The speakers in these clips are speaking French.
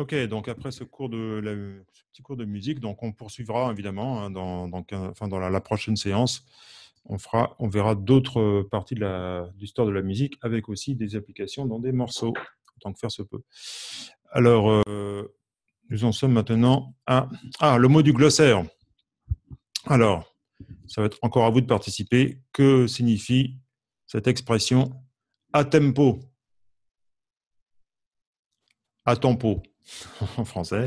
Ok, donc après ce, cours de, petit cours de musique, donc on poursuivra évidemment hein, dans, la, prochaine séance. On, fera, on verra d'autres euh, parties de l'histoire de, la musique avec aussi des applications dans des morceaux, autant que faire se peut. Alors, euh, nous en sommes maintenant à ah, le mot du glossaire. Alors, ça va être encore à vous de participer. Que signifie cette expression à tempo À tempo. en français.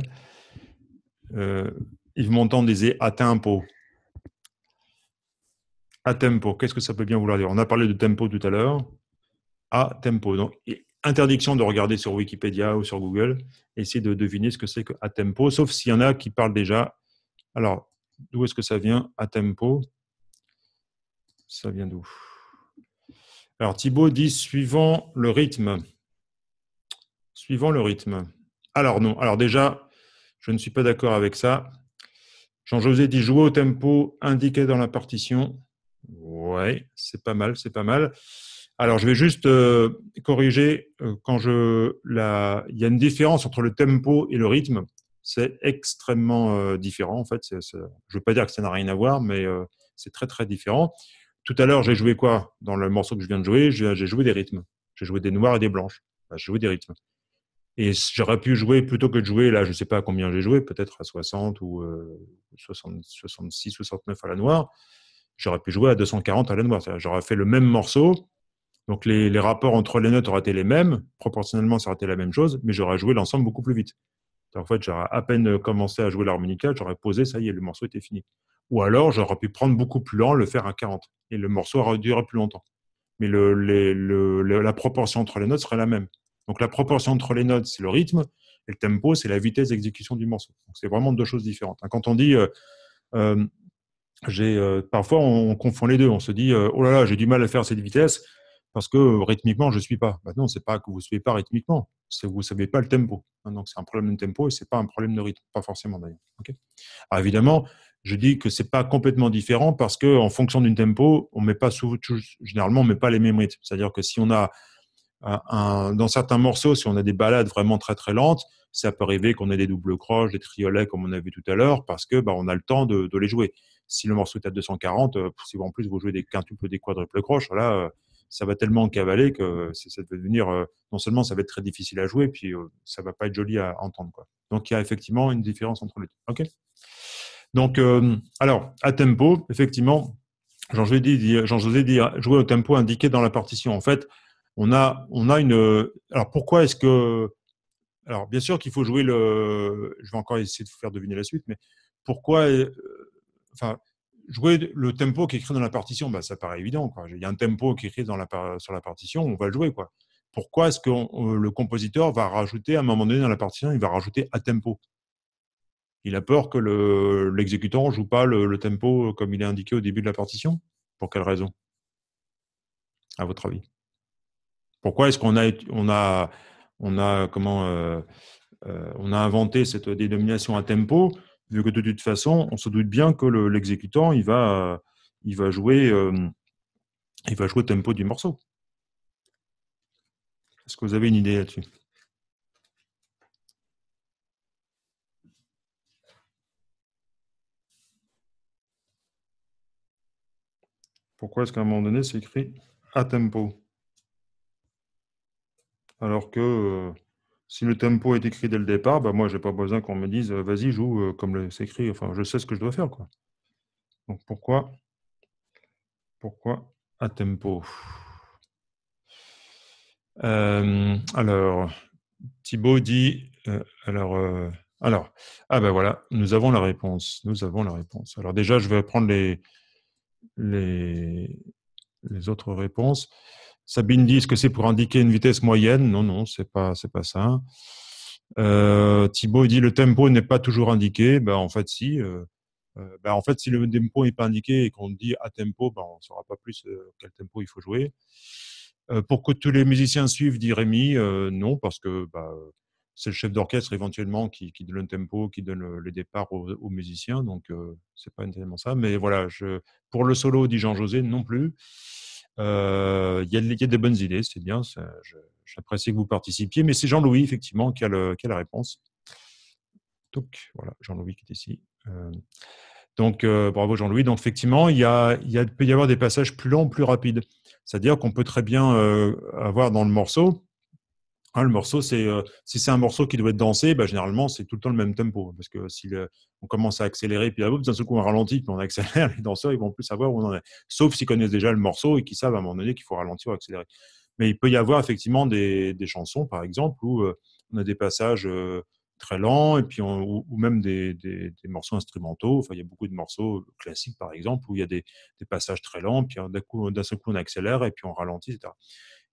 Euh, Yves Montand disait à tempo. À tempo, qu'est-ce que ça peut bien vouloir dire On a parlé de tempo tout à l'heure. À tempo. Donc, interdiction de regarder sur Wikipédia ou sur Google. essayer de deviner ce que c'est que à tempo, sauf s'il y en a qui parlent déjà. Alors, d'où est-ce que ça vient À tempo Ça vient d'où Alors, Thibaut dit suivant le rythme. Suivant le rythme. Alors non, alors déjà, je ne suis pas d'accord avec ça. Jean-José dit jouer au tempo indiqué dans la partition. Ouais, c'est pas mal, c'est pas mal. Alors je vais juste euh, corriger euh, quand je la... il y a une différence entre le tempo et le rythme. C'est extrêmement euh, différent en fait. Je veux pas dire que ça n'a rien à voir, mais c'est très très différent. Tout à l'heure, j'ai joué quoi dans le morceau que je viens de jouer J'ai joué des rythmes. J'ai joué des noirs et des blanches. J'ai joué des rythmes. Et j'aurais pu jouer plutôt que de jouer, là, je ne sais pas à combien j'ai joué, peut-être à 60 ou 66, euh, 69 à la noire. J'aurais pu jouer à 240 à la noire. J'aurais fait le même morceau. Donc les, rapports entre les notes auraient été les mêmes. Proportionnellement, ça aurait été la même chose, mais j'aurais joué l'ensemble beaucoup plus vite. En fait, j'aurais à peine commencé à jouer l'harmonica, j'aurais posé, ça y est, le morceau était fini. Ou alors, j'aurais pu prendre beaucoup plus lent, le faire à 40. Et le morceau aurait duré plus longtemps. Mais la proportion entre les notes serait la même. Donc la proportion entre les notes, c'est le rythme, et le tempo, c'est la vitesse d'exécution du morceau. Donc c'est vraiment deux choses différentes. Hein. Quand on dit, euh, euh, euh, parfois on, confond les deux, on se dit, oh là là, j'ai du mal à faire cette vitesse parce que rythmiquement, je ne suis pas. maintenant ce c'est pas que vous ne suivez pas rythmiquement, c'est vous ne savez pas le tempo. Hein. Donc c'est un problème de tempo et c'est pas un problème de rythme, pas forcément d'ailleurs. évidemment, je dis que c'est pas complètement différent parce qu'en fonction d'une tempo, on met pas souvent, généralement on met pas les mêmes rythmes. C'est-à-dire que si on a dans certains morceaux, si on a des balades vraiment très très lentes, ça peut arriver qu'on ait des doubles croches, des triolets comme on a vu tout à l'heure, parce que bah, on a le temps de, les jouer. Si le morceau est à 240, euh, si en plus vous jouez des quintuples, des quadruples croches, là, euh, ça va tellement cavaler que euh, ça va devenir non seulement ça va être très difficile à jouer, puis ça va pas être joli à entendre. Donc il y a effectivement une différence entre les deux. Ok. Donc alors à tempo, effectivement, Jean-José dit, dit jouer au tempo indiqué dans la partition. En fait, on a, on a une. Euh, alors pourquoi est-ce que. Alors bien sûr qu'il faut jouer le. Je vais encore essayer de vous faire deviner la suite, mais pourquoi. Euh, enfin, jouer le tempo qui est écrit dans la partition, bah, ça paraît évident. Quoi. Il y a un tempo qui est écrit dans la, sur la partition, on va le jouer. Quoi. Pourquoi est-ce que euh, le compositeur va rajouter, à un moment donné dans la partition, il va rajouter à tempo Il a peur que l'exécutant le, ne joue pas le, le tempo comme il est indiqué au début de la partition Pour quelle raison À votre avis pourquoi est-ce qu'on a, on a, on a, comment, euh, euh, on a inventé cette dénomination à tempo Vu que de toute façon, on se doute bien que l'exécutant, il va, il va jouer, euh, il va jouer au tempo du morceau. Est-ce que vous avez une idée là-dessus Pourquoi est-ce qu'à un moment donné, c'est écrit à tempo alors que euh, si le tempo est écrit dès le départ, bah moi, je n'ai pas besoin qu'on me dise euh, vas-y, joue euh, comme c'est écrit. Enfin, je sais ce que je dois faire. Quoi. Donc pourquoi, pourquoi à tempo Alors, Thibaut dit alors, alors, ah ben voilà, nous avons la réponse. Nous avons la réponse. Alors, déjà, je vais prendre les, les, les autres réponses. Sabine dit, ce que c'est pour indiquer une vitesse moyenne Non, non, c'est pas, c'est pas ça. Euh, Thibaut dit, le tempo n'est pas toujours indiqué. Ben, en fait, si. Euh, euh, ben, en fait, si le tempo n'est pas indiqué et qu'on dit à tempo, ben, on ne saura pas plus quel tempo il faut jouer. pour que tous les musiciens suivent, dit Rémi, non, parce que ben, c'est le chef d'orchestre éventuellement qui, donne le tempo, qui donne le, départ aux, musiciens. Donc, c'est pas nécessairement ça. Mais voilà, je, pour le solo, dit Jean-José, non plus. Euh, il y, a des bonnes idées, c'est bien. J'apprécie que vous participiez. Mais c'est Jean-Louis, effectivement, qui a, la réponse. Donc, voilà, Jean-Louis qui est ici. Euh, donc, euh, bravo Jean-Louis. Donc, effectivement, il, y a, il peut y avoir des passages plus longs, plus rapides. C'est-à-dire qu'on peut très bien avoir dans le morceau Hein, le morceau, c'est euh, si c'est un morceau qui doit être dansé, bah, généralement c'est tout le temps le même tempo hein, parce que si on commence à accélérer, puis d'un coup on ralentit, puis on accélère, les danseurs ils vont plus savoir où on en est. Sauf s'ils connaissent déjà le morceau et qu'ils savent à un moment donné qu'il faut ralentir ou accélérer. Mais il peut y avoir effectivement des, des chansons, par exemple, où euh, on a des passages euh, très lents et puis on, ou, même des, des, morceaux instrumentaux. Enfin, il y a beaucoup de morceaux classiques, par exemple, où il y a des, passages très lents, puis d'un seul coup on accélère et puis on ralentit, etc.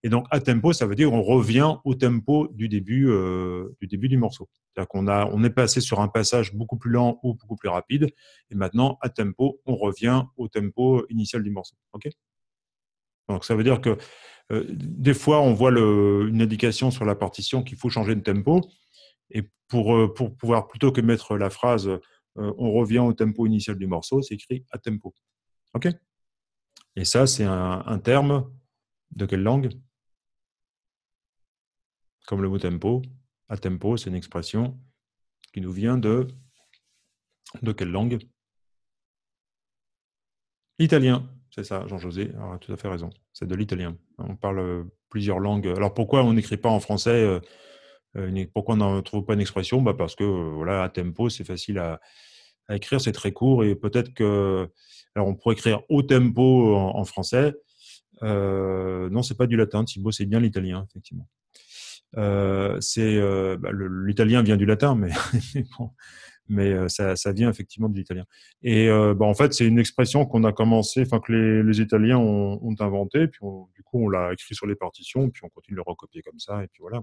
Et donc, à tempo, ça veut dire on revient au tempo du début, euh, du, début du morceau. C'est-à-dire qu'on a, on est passé sur un passage beaucoup plus lent ou beaucoup plus rapide, et maintenant, à tempo, on revient au tempo initial du morceau. Donc, ça veut dire que euh, des fois, on voit une indication sur la partition qu'il faut changer de tempo, et pour, euh, pouvoir, plutôt que mettre la phrase on revient au tempo initial du morceau, c'est écrit à tempo. Et ça, c'est un terme de quelle langue comme le mot tempo, A tempo, c'est une expression qui nous vient de de quelle langue L'italien, c'est ça, Jean-José a tout à fait raison. C'est de l'italien. On parle euh, plusieurs langues. Alors pourquoi on n'écrit pas en français euh, euh, Pourquoi on n'en trouve pas une expression bah Parce que voilà, à tempo, c'est facile à, écrire, c'est très court et peut-être que. Alors on pourrait écrire au tempo en, français. Non, non, c'est pas du latin, Thibaut, c'est bien l'italien, effectivement. Euh, c'est euh, bah, l'italien vient du latin, mais mais euh, ça, vient effectivement de l'italien. Et bah, en fait, c'est une expression qu'on a commencé, enfin que les, Italiens ont, ont inventée, puis du coup on l'a écrit sur les partitions, puis on continue de le recopier comme ça, et puis voilà.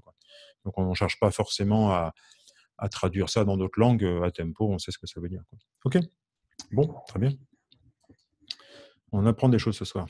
Donc on ne cherche pas forcément à, traduire ça dans d'autres langues à tempo, on sait ce que ça veut dire. Ok, bon, très bien. On apprend des choses ce soir.